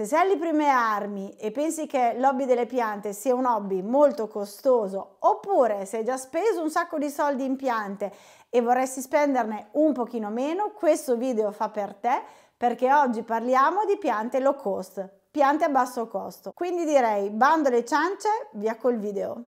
Se sei alle prime armi e pensi che l'hobby delle piante sia un hobby molto costoso, oppure se hai già speso un sacco di soldi in piante e vorresti spenderne un pochino meno, questo video fa per te perché oggi parliamo di piante low cost, piante a basso costo. Quindi direi bando alle ciance, via col video.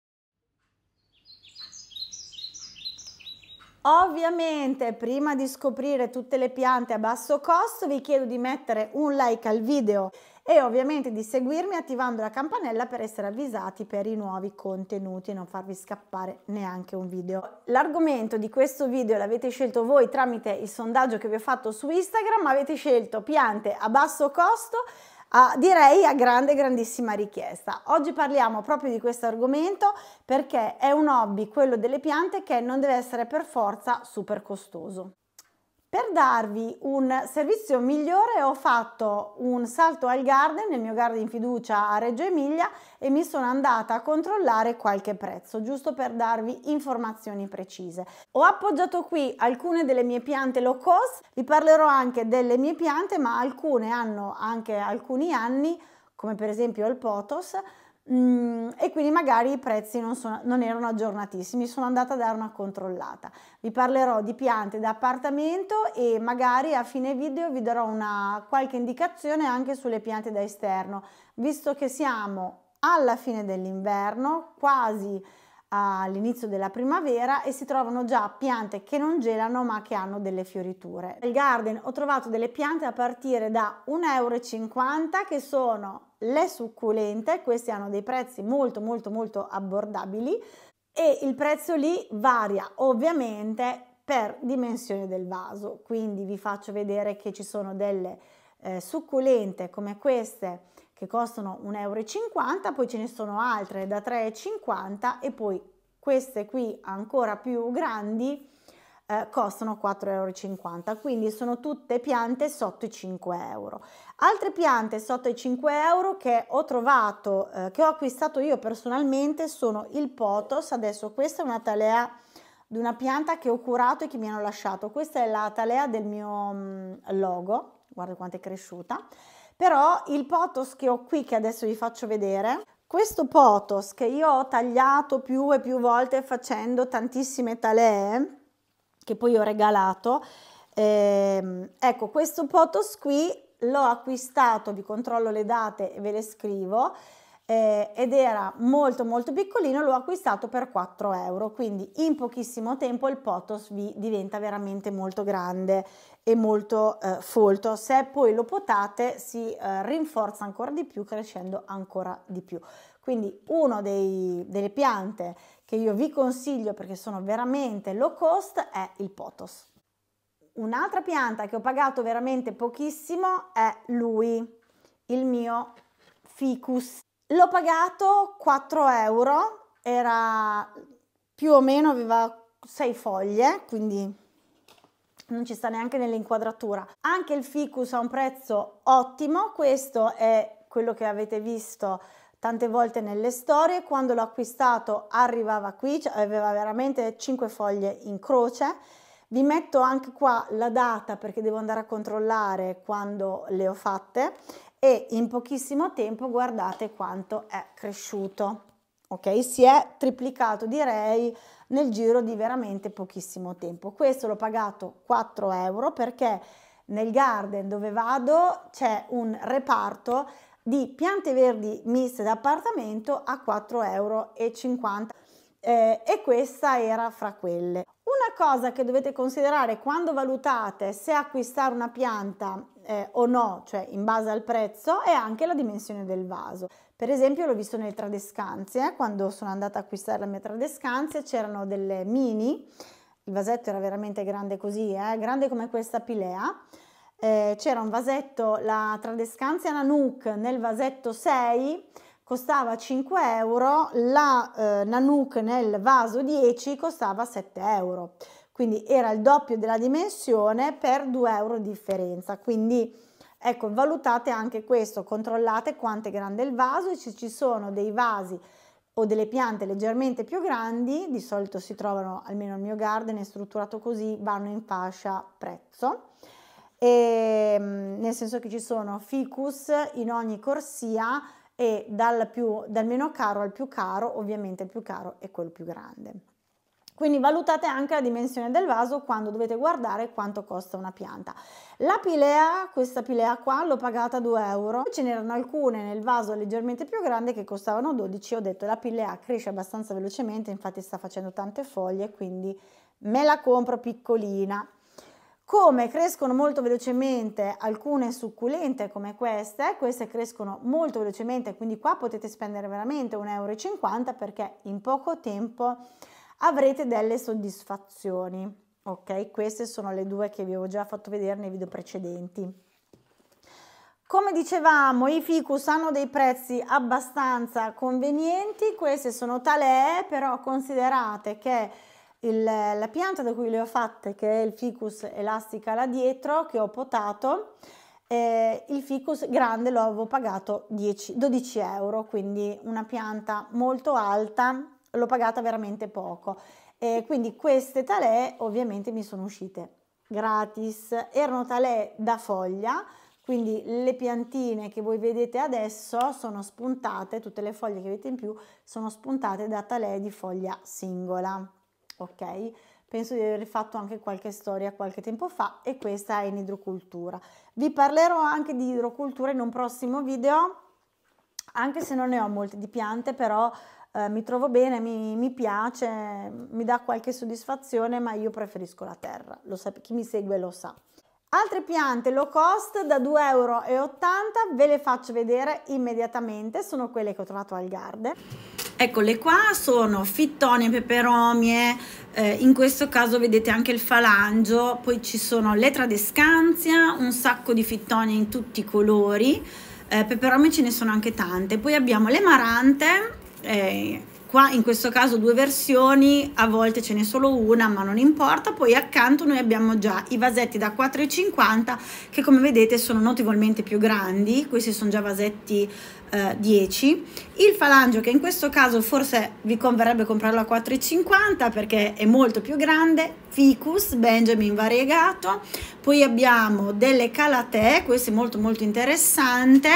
Ovviamente prima di scoprire tutte le piante a basso costo vi chiedo di mettere un like al video e ovviamente di seguirmi attivando la campanella per essere avvisati per i nuovi contenuti e non farvi scappare neanche un video. L'argomento di questo video l'avete scelto voi tramite il sondaggio che vi ho fatto su Instagram, avete scelto piante a basso costo a, direi a grande grandissima richiesta. Oggi parliamo proprio di questo argomento perché è un hobby quello delle piante che non deve essere per forza super costoso. Per darvi un servizio migliore ho fatto un salto al garden, nel mio garden fiducia a Reggio Emilia e mi sono andata a controllare qualche prezzo, giusto per darvi informazioni precise. Ho appoggiato qui alcune delle mie piante low cost, vi parlerò anche delle mie piante, ma alcune hanno anche alcuni anni, come per esempio il potos, Mm, e quindi magari i prezzi non, sono, non, erano aggiornatissimi, sono andata a dare una controllata. Vi parlerò di piante da appartamento e magari a fine video vi darò una qualche indicazione anche sulle piante da esterno, visto che siamo alla fine dell'inverno, quasi all'inizio della primavera e si trovano già piante che non gelano ma che hanno delle fioriture. Nel garden ho trovato delle piante a partire da 1,50 euro che sono le succulente, queste hanno dei prezzi molto molto molto abbordabili e il prezzo lì varia ovviamente per dimensione del vaso, quindi vi faccio vedere che ci sono delle eh, succulente come queste che costano 1,50 euro, poi ce ne sono altre da 3,50 euro e poi queste qui ancora più grandi eh, costano 4,50 euro, quindi sono tutte piante sotto i 5 euro. Altre piante sotto i 5 euro che ho trovato, eh, che ho acquistato io personalmente sono il potos, adesso questa è una talea di una pianta che ho curato e che mi hanno lasciato, questa è la talea del mio mm, logo, guarda quanto è cresciuta, però il potos che ho qui che adesso vi faccio vedere questo potos che io ho tagliato più e più volte facendo tantissime talee che poi ho regalato ehm, ecco questo potos qui l'ho acquistato vi controllo le date e ve le scrivo eh, ed era molto molto piccolino, l'ho acquistato per 4 euro, quindi in pochissimo tempo il potos vi diventa veramente molto grande e molto eh, folto. Se poi lo potate si eh, rinforza ancora di più crescendo ancora di più. Quindi una delle piante che io vi consiglio perché sono veramente low cost è il potos. Un'altra pianta che ho pagato veramente pochissimo è lui, il mio ficus. L'ho pagato 4 euro, era più o meno aveva 6 foglie, quindi non ci sta neanche nell'inquadratura. Anche il ficus ha un prezzo ottimo, questo è quello che avete visto tante volte nelle storie, quando l'ho acquistato arrivava qui, cioè aveva veramente 5 foglie in croce. Vi metto anche qua la data perché devo andare a controllare quando le ho fatte e in pochissimo tempo guardate quanto è cresciuto. Ok, si è triplicato direi nel giro di veramente pochissimo tempo. Questo l'ho pagato 4 euro perché nel garden dove vado c'è un reparto di piante verdi miste d'appartamento a 4,50 euro. Eh, e questa era fra quelle. Una cosa che dovete considerare quando valutate se acquistare una pianta eh, o no, cioè in base al prezzo, è anche la dimensione del vaso. Per esempio l'ho visto nelle tradescanze, eh, quando sono andata a acquistare la mia tradescanze c'erano delle mini, il vasetto era veramente grande così, eh, grande come questa pilea, eh, c'era un vasetto, la tradescanze Nanook nel vasetto 6, costava 5 euro, la eh, Nanook nel vaso 10 costava 7 euro, quindi era il doppio della dimensione per 2 euro di differenza, quindi ecco valutate anche questo, controllate quanto è grande il vaso e se ci sono dei vasi o delle piante leggermente più grandi, di solito si trovano, almeno il mio garden è strutturato così, vanno in fascia prezzo. E, ehm, nel senso che ci sono ficus in ogni corsia, e dal, più, dal meno caro al più caro, ovviamente il più caro è quello più grande. Quindi valutate anche la dimensione del vaso quando dovete guardare quanto costa una pianta. La pilea, questa pilea qua, l'ho pagata 2 euro. Ce n'erano alcune nel vaso leggermente più grande che costavano 12. Ho detto la pilea cresce abbastanza velocemente, infatti sta facendo tante foglie, quindi me la compro piccolina. Come crescono molto velocemente alcune succulente come queste, queste crescono molto velocemente, quindi qua potete spendere veramente 1,50 euro perché in poco tempo avrete delle soddisfazioni. Ok, queste sono le due che vi avevo già fatto vedere nei video precedenti. Come dicevamo, i ficus hanno dei prezzi abbastanza convenienti, queste sono talee, però considerate che il, la pianta da cui le ho fatte, che è il ficus elastica là dietro, che ho potato, eh, il ficus grande lo avevo pagato 10, 12 euro, quindi una pianta molto alta, l'ho pagata veramente poco. Eh, quindi queste talee ovviamente mi sono uscite gratis, erano talee da foglia, quindi le piantine che voi vedete adesso sono spuntate, tutte le foglie che avete in più sono spuntate da talee di foglia singola ok? Penso di aver fatto anche qualche storia qualche tempo fa e questa è in idrocultura. Vi parlerò anche di idrocultura in un prossimo video, anche se non ne ho molte di piante, però eh, mi trovo bene, mi, mi, piace, mi dà qualche soddisfazione, ma io preferisco la terra, lo sa, chi mi segue lo sa. Altre piante low cost da 2,80 euro ve le faccio vedere immediatamente, sono quelle che ho trovato al Garden. Eccole qua, sono fittone, peperomie, eh, in questo caso vedete anche il falangio, poi ci sono le tradescanzia, un sacco di fittone in tutti i colori, eh, peperomie ce ne sono anche tante. Poi abbiamo le marante, eh, qua in questo caso due versioni, a volte ce n'è solo una, ma non importa. Poi accanto noi abbiamo già i vasetti da 4,50 che come vedete sono notevolmente più grandi, questi sono già vasetti eh, 10. Il falangio che in questo caso forse vi converrebbe comprarlo a 4,50 perché è molto più grande, ficus, Benjamin variegato. Poi abbiamo delle calate, questo è molto molto interessante,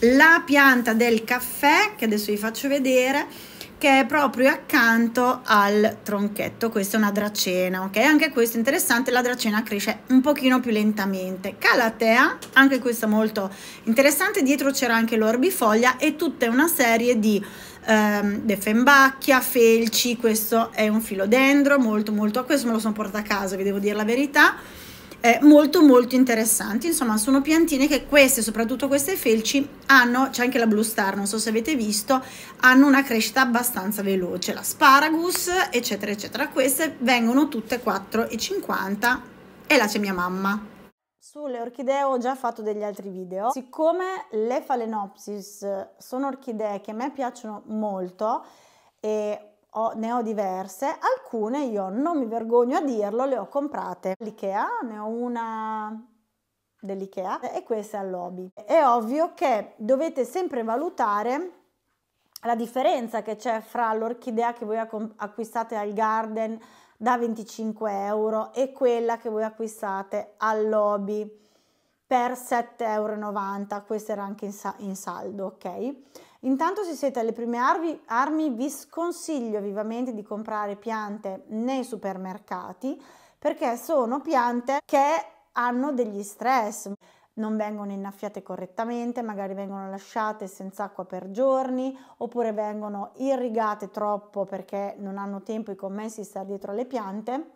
la pianta del caffè che adesso vi faccio vedere che è proprio accanto al tronchetto, questa è una dracena, ok? Anche questo è interessante, la dracena cresce un pochino più lentamente. Calatea, anche questo molto interessante, dietro c'era anche l'orbifoglia e tutta una serie di ehm, defembacchia, felci, questo è un filodendro, molto molto, questo me lo sono portato a casa, vi devo dire la verità eh, molto molto interessanti insomma sono piantine che queste soprattutto queste felci hanno c'è anche la blue star non so se avete visto hanno una crescita abbastanza veloce la sparagus eccetera eccetera queste vengono tutte 4,50 e là c'è mia mamma sulle orchidee ho già fatto degli altri video. Siccome le Phalaenopsis sono orchidee che a me piacciono molto e ho, ne ho diverse, alcune io non mi vergogno a dirlo, le ho comprate. L'IKEA, ne ho una dell'IKEA e questa è al lobby. È ovvio che dovete sempre valutare la differenza che c'è fra l'orchidea che voi acquistate al garden da 25 euro e quella che voi acquistate al lobby per 7,90 euro, questo era anche in, sa in saldo, ok? Intanto se siete alle prime armi, armi vi sconsiglio vivamente di comprare piante nei supermercati perché sono piante che hanno degli stress, non vengono innaffiate correttamente, magari vengono lasciate senza acqua per giorni oppure vengono irrigate troppo perché non hanno tempo i commessi di stare dietro alle piante.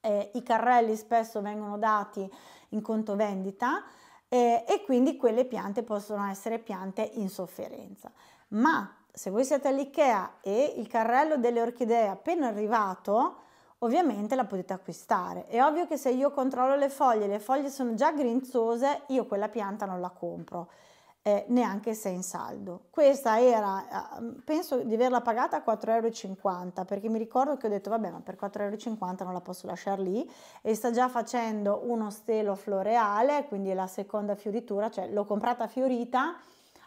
Eh, I carrelli spesso vengono dati in conto vendita eh, e quindi quelle piante possono essere piante in sofferenza. Ma se voi siete all'IKEA e il carrello delle orchidee è appena arrivato, ovviamente la potete acquistare. È ovvio che se io controllo le foglie, le foglie sono già grinzose, io quella pianta non la compro eh, neanche se in saldo. Questa era, penso di averla pagata a 4,50 euro perché mi ricordo che ho detto vabbè ma per 4,50 euro non la posso lasciare lì e sta già facendo uno stelo floreale, quindi la seconda fioritura, cioè l'ho comprata fiorita,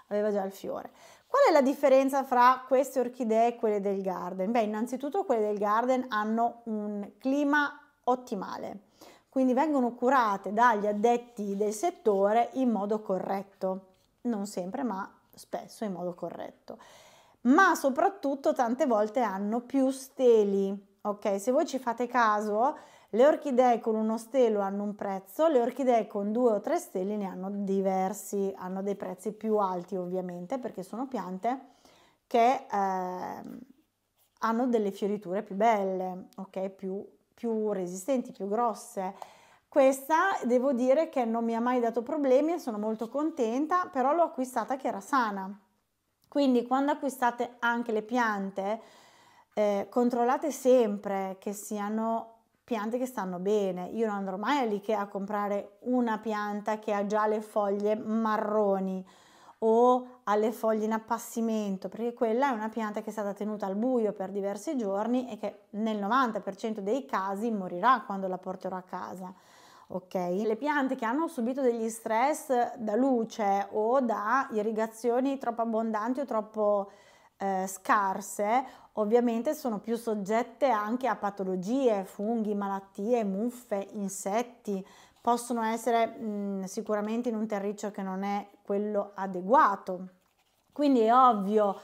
aveva già il fiore. Qual è la differenza fra queste orchidee e quelle del garden? Beh, innanzitutto quelle del garden hanno un clima ottimale, quindi vengono curate dagli addetti del settore in modo corretto non sempre, ma spesso in modo corretto. Ma soprattutto tante volte hanno più steli. Ok, se voi ci fate caso, le orchidee con uno stelo hanno un prezzo, le orchidee con due o tre steli ne hanno diversi, hanno dei prezzi più alti ovviamente perché sono piante che eh, hanno delle fioriture più belle, ok, più, più resistenti, più grosse questa devo dire che non mi ha mai dato problemi e sono molto contenta, però l'ho acquistata che era sana. Quindi quando acquistate anche le piante, eh, controllate sempre che siano piante che stanno bene. Io non andrò mai all'IKEA a comprare una pianta che ha già le foglie marroni o ha le foglie in appassimento, perché quella è una pianta che è stata tenuta al buio per diversi giorni e che nel 90% dei casi morirà quando la porterò a casa ok? Le piante che hanno subito degli stress da luce o da irrigazioni troppo abbondanti o troppo eh, scarse, ovviamente sono più soggette anche a patologie, funghi, malattie, muffe, insetti. Possono essere mh, mm, sicuramente in un terriccio che non è quello adeguato. Quindi è ovvio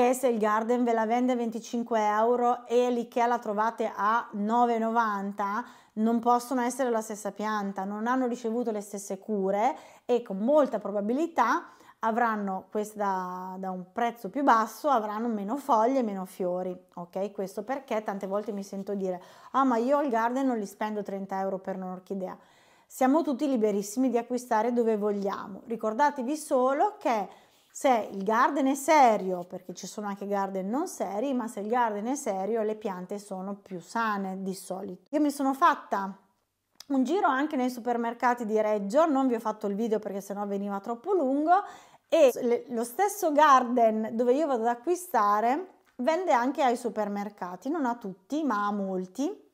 che se il Garden ve la vende a 25 euro e l'IKEA la trovate a 9,90 non possono essere la stessa pianta, non hanno ricevuto le stesse cure e con molta probabilità avranno questa da un prezzo più basso, avranno meno foglie, meno fiori, ok? Questo perché tante volte mi sento dire "Ah, ma io al garden non li spendo 30 euro per un'orchidea". Siamo tutti liberissimi di acquistare dove vogliamo. Ricordatevi solo che se il garden è serio, perché ci sono anche garden non seri, ma se il garden è serio le piante sono più sane di solito. Io mi sono fatta un giro anche nei supermercati di Reggio, non vi ho fatto il video perché sennò veniva troppo lungo, e lo stesso garden dove io vado ad acquistare vende anche ai supermercati, non a tutti ma a molti.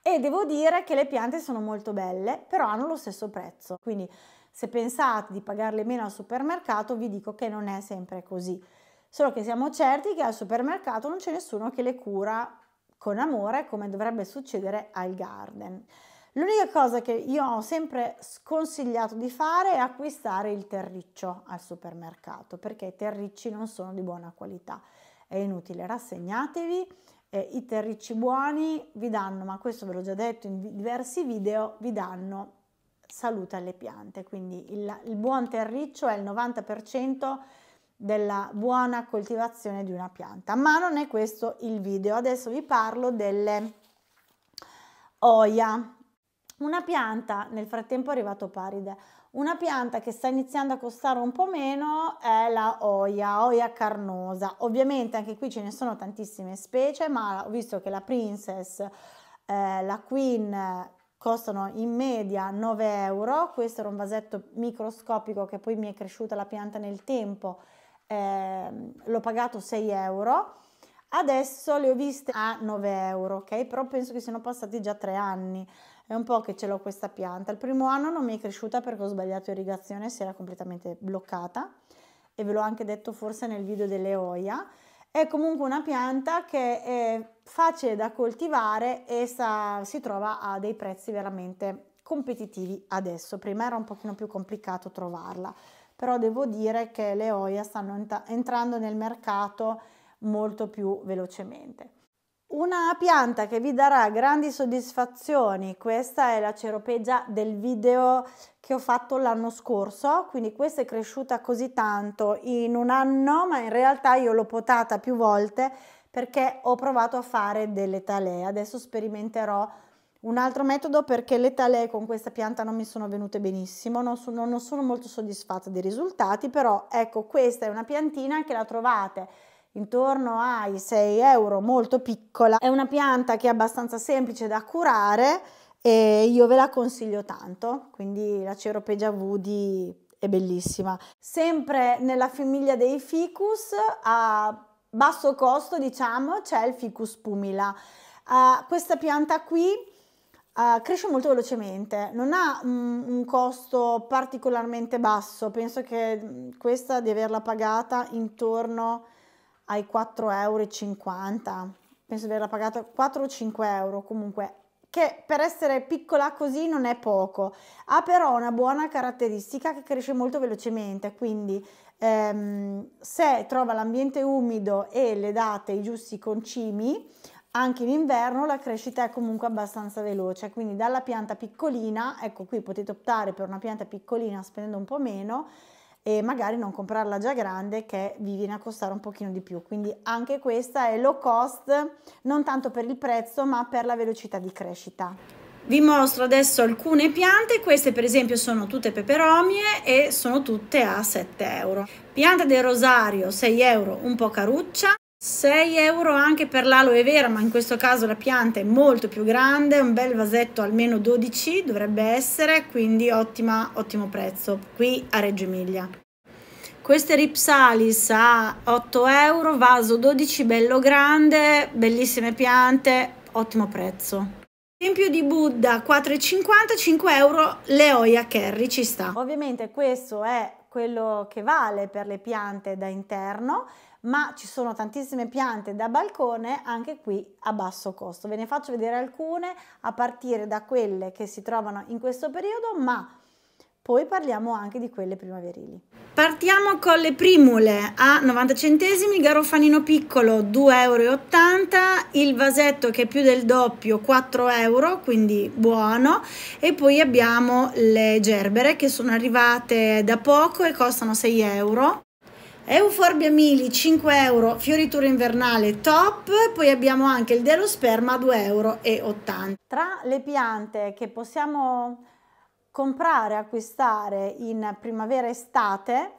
E devo dire che le piante sono molto belle, però hanno lo stesso prezzo. Quindi se pensate di pagarle meno al supermercato, vi dico che non è sempre così. Solo che siamo certi che al supermercato non c'è nessuno che le cura con amore come dovrebbe succedere al garden. L'unica cosa che io ho sempre sconsigliato di fare è acquistare il terriccio al supermercato perché i terricci non sono di buona qualità. È inutile, rassegnatevi. Eh, I terricci buoni vi danno, ma questo ve l'ho già detto in diversi video, vi danno salute alle piante. Quindi il, il buon terriccio è il 90% della buona coltivazione di una pianta. Ma non è questo il video, adesso vi parlo delle oia. Una pianta, nel frattempo è arrivato Paride, una pianta che sta iniziando a costare un po' meno è la oia, oia carnosa. Ovviamente anche qui ce ne sono tantissime specie, ma ho visto che la princess, eh, la queen costano in media 9 euro. Questo era un vasetto microscopico che poi mi è cresciuta la pianta nel tempo, eh, l'ho pagato 6 euro. Adesso le ho viste a 9 euro, ok? Però penso che siano passati già 3 anni. È un po' che ce l'ho questa pianta. Il primo anno non mi è cresciuta perché ho sbagliato irrigazione, si era completamente bloccata e ve l'ho anche detto forse nel video delle OIA è comunque una pianta che è facile da coltivare e sa, si trova a dei prezzi veramente competitivi adesso. Prima era un pochino più complicato trovarla, però devo dire che le OIA stanno entrando nel mercato molto più velocemente. Una pianta che vi darà grandi soddisfazioni, questa è la ceropegia del video che ho fatto l'anno scorso, quindi questa è cresciuta così tanto in un anno, ma in realtà io l'ho potata più volte perché ho provato a fare delle talee. Adesso sperimenterò un altro metodo perché le talee con questa pianta non mi sono venute benissimo, non sono, non sono molto soddisfatta dei risultati, però ecco questa è una piantina che la trovate intorno ai 6 euro, molto piccola. È una pianta che è abbastanza semplice da curare e io ve la consiglio tanto, quindi la Ceropegia Woody è bellissima. Sempre nella famiglia dei ficus, a basso costo diciamo, c'è il ficus pumila. Uh, questa pianta qui uh, cresce molto velocemente, non ha un, mm, un costo particolarmente basso, penso che mm, questa di averla pagata intorno a ai 4,50 euro, penso di averla pagata 4 o 5 euro comunque che per essere piccola così non è poco, ha però una buona caratteristica che cresce molto velocemente, quindi ehm, se trova l'ambiente umido e le date i giusti concimi, anche in inverno la crescita è comunque abbastanza veloce, quindi dalla pianta piccolina, ecco qui potete optare per una pianta piccolina spendendo un po' meno, e magari non comprarla già grande che vi viene a costare un pochino di più. Quindi anche questa è low cost, non tanto per il prezzo ma per la velocità di crescita. Vi mostro adesso alcune piante, queste per esempio sono tutte peperomie e sono tutte a 7 euro. Pianta del rosario 6 euro, un po' caruccia, 6 euro anche per l'aloe vera, ma in questo caso la pianta è molto più grande, un bel vasetto almeno 12 dovrebbe essere, quindi ottima, ottimo prezzo qui a Reggio Emilia. Queste Ripsalis a 8 euro, vaso 12, bello grande, bellissime piante, ottimo prezzo. Tempio di Buddha 4,50, 5 euro, Leoia Kerry ci sta. Ovviamente questo è quello che vale per le piante da interno ma ci sono tantissime piante da balcone anche qui a basso costo. Ve ne faccio vedere alcune a partire da quelle che si trovano in questo periodo, ma poi parliamo anche di quelle primaverili. Partiamo con le primule a 90 centesimi, garofanino piccolo 2,80 euro, il vasetto che è più del doppio 4 euro, quindi buono, e poi abbiamo le gerbere che sono arrivate da poco e costano 6 euro. Euforbia Mili 5 euro, fioritura invernale top, poi abbiamo anche il Delosperma 2,80 euro. Tra le piante che possiamo comprare, acquistare in primavera-estate,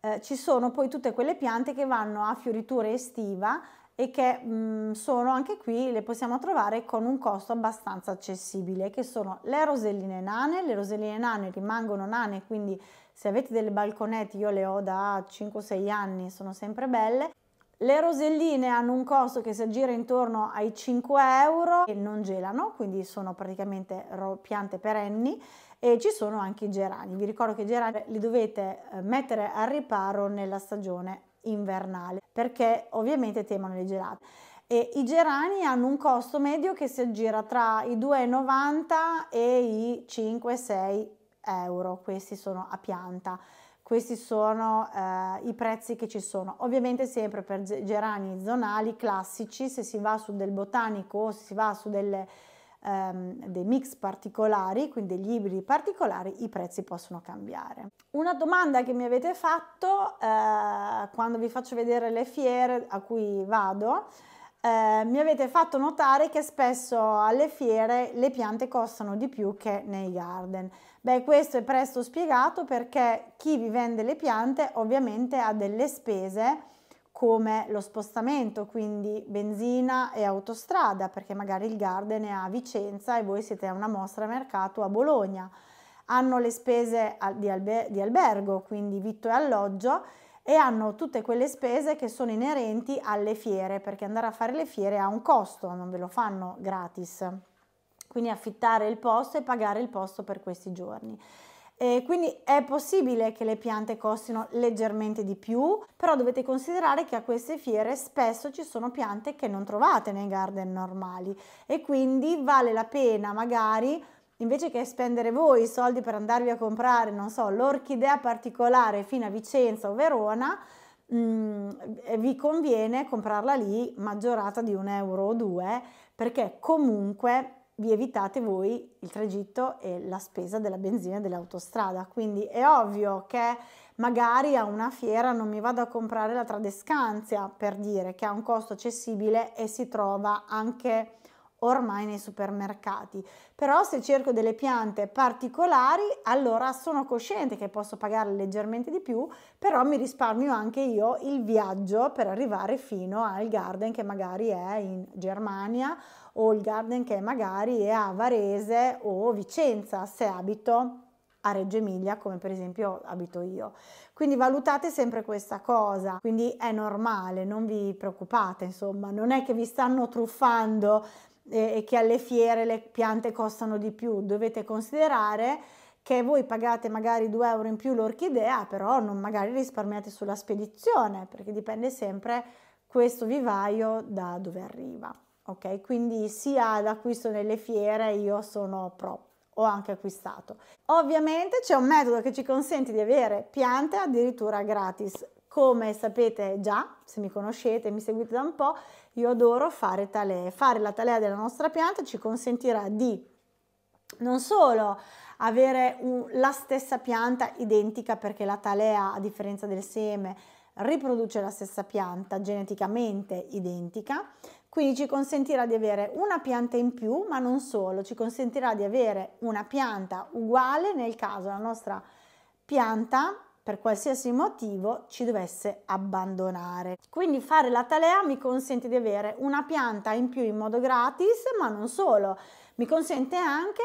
e eh, ci sono poi tutte quelle piante che vanno a fioritura estiva e che mh, mm, sono anche qui, le possiamo trovare con un costo abbastanza accessibile, che sono le roselline nane, le roselline nane rimangono nane, quindi se avete delle balconette, io le ho da 5-6 anni, sono sempre belle. Le roselline hanno un costo che si aggira intorno ai 5 euro e non gelano, quindi sono praticamente piante perenni e ci sono anche i gerani. Vi ricordo che i gerani li dovete eh, mettere al riparo nella stagione invernale perché ovviamente temono le gelate. E I gerani hanno un costo medio che si aggira tra i 2,90 e i 5-6 euro euro, questi sono a pianta. Questi sono eh, i prezzi che ci sono. Ovviamente sempre per gerani zonali classici, se si va su del botanico o se si va su delle, ehm, dei mix particolari, quindi degli ibridi particolari, i prezzi possono cambiare. Una domanda che mi avete fatto eh, quando vi faccio vedere le fiere a cui vado, eh, mi avete fatto notare che spesso alle fiere le piante costano di più che nei garden. Beh, questo è presto spiegato perché chi vi vende le piante ovviamente ha delle spese come lo spostamento, quindi benzina e autostrada, perché magari il garden è a Vicenza e voi siete a una mostra mercato a Bologna. Hanno le spese di, alber di albergo, quindi vitto e alloggio e hanno tutte quelle spese che sono inerenti alle fiere, perché andare a fare le fiere ha un costo, non ve lo fanno gratis. Quindi affittare il posto e pagare il posto per questi giorni. E quindi è possibile che le piante costino leggermente di più, però dovete considerare che a queste fiere spesso ci sono piante che non trovate nei garden normali e quindi vale la pena magari invece che spendere voi i soldi per andarvi a comprare, non so, l'orchidea particolare fino a Vicenza o Verona, mh, mm, eh, vi conviene comprarla lì maggiorata di un euro o due, perché comunque vi evitate voi il tragitto e la spesa della benzina e dell'autostrada. Quindi è ovvio che magari a una fiera non mi vado a comprare la tradescanzia per dire che ha un costo accessibile e si trova anche ormai nei supermercati. Però se cerco delle piante particolari, allora sono cosciente che posso pagare leggermente di più, però mi risparmio anche io il viaggio per arrivare fino al garden che magari è in Germania o il garden che magari è a Varese o Vicenza se abito a Reggio Emilia come per esempio abito io. Quindi valutate sempre questa cosa, quindi è normale, non vi preoccupate, insomma, non è che vi stanno truffando e, e che alle fiere le piante costano di più, dovete considerare che voi pagate magari 2 euro in più l'orchidea, però non magari risparmiate sulla spedizione, perché dipende sempre questo vivaio da dove arriva. Ok, quindi sia l'acquisto nelle fiere io sono pro ho anche acquistato. Ovviamente c'è un metodo che ci consente di avere piante addirittura gratis. Come sapete già, se mi conoscete, mi seguite da un po', io adoro fare talee. Fare la talea della nostra pianta ci consentirà di non solo avere un, la stessa pianta identica perché la talea, a differenza del seme, riproduce la stessa pianta geneticamente identica, quindi ci consentirà di avere una pianta in più, ma non solo, ci consentirà di avere una pianta uguale nel caso la nostra pianta per qualsiasi motivo ci dovesse abbandonare. Quindi fare la talea mi consente di avere una pianta in più in modo gratis, ma non solo, mi consente anche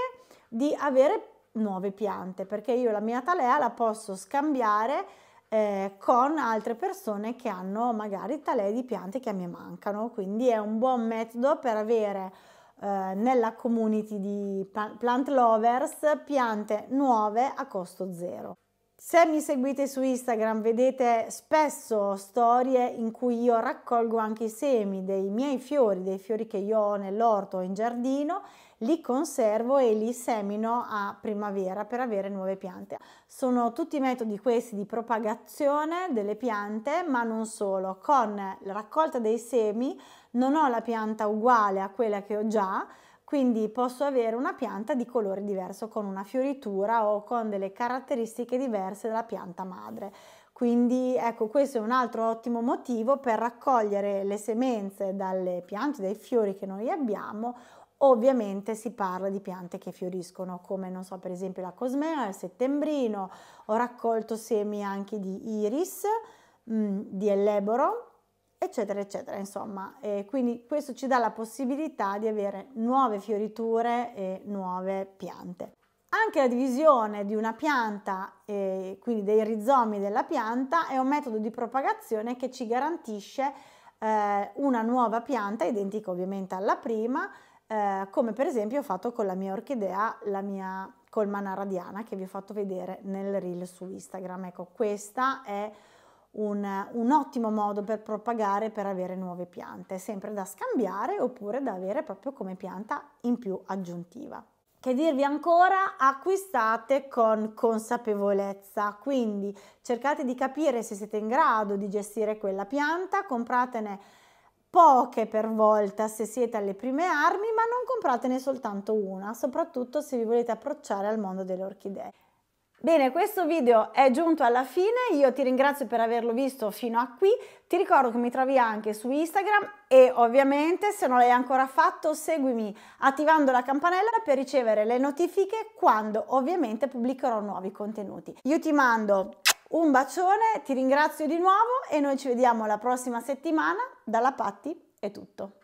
di avere nuove piante perché io la mia talea la posso scambiare eh, con altre persone che hanno magari talee di piante che a me mancano, quindi è un buon metodo per avere eh, nella community di plant lovers piante nuove a costo zero. Se mi seguite su Instagram vedete spesso storie in cui io raccolgo anche i semi dei miei fiori, dei fiori che io ho nell'orto o in giardino, li conservo e li semino a primavera per avere nuove piante. Sono tutti metodi questi di propagazione delle piante, ma non solo. Con la raccolta dei semi non ho la pianta uguale a quella che ho già, quindi posso avere una pianta di colore diverso con una fioritura o con delle caratteristiche diverse dalla pianta madre. Quindi ecco, questo è un altro ottimo motivo per raccogliere le semenze dalle piante, dai fiori che noi abbiamo. Ovviamente si parla di piante che fioriscono, come non so, per esempio la cosmea, il settembrino, ho raccolto semi anche di iris, mh, mm, di elleboro, eccetera eccetera insomma e quindi questo ci dà la possibilità di avere nuove fioriture e nuove piante anche la divisione di una pianta e quindi dei rizomi della pianta è un metodo di propagazione che ci garantisce eh, una nuova pianta identica ovviamente alla prima eh, come per esempio ho fatto con la mia orchidea la mia colmana radiana che vi ho fatto vedere nel reel su Instagram ecco questa è un, un, ottimo modo per propagare, per avere nuove piante, sempre da scambiare oppure da avere proprio come pianta in più aggiuntiva. Che dirvi ancora? Acquistate con consapevolezza, quindi cercate di capire se siete in grado di gestire quella pianta, compratene poche per volta se siete alle prime armi, ma non compratene soltanto una, soprattutto se vi volete approcciare al mondo delle orchidee. Bene, questo video è giunto alla fine, io ti ringrazio per averlo visto fino a qui, ti ricordo che mi trovi anche su Instagram e ovviamente se non l'hai ancora fatto seguimi attivando la campanella per ricevere le notifiche quando ovviamente pubblicherò nuovi contenuti. Io ti mando un bacione, ti ringrazio di nuovo e noi ci vediamo la prossima settimana, dalla Patti è tutto.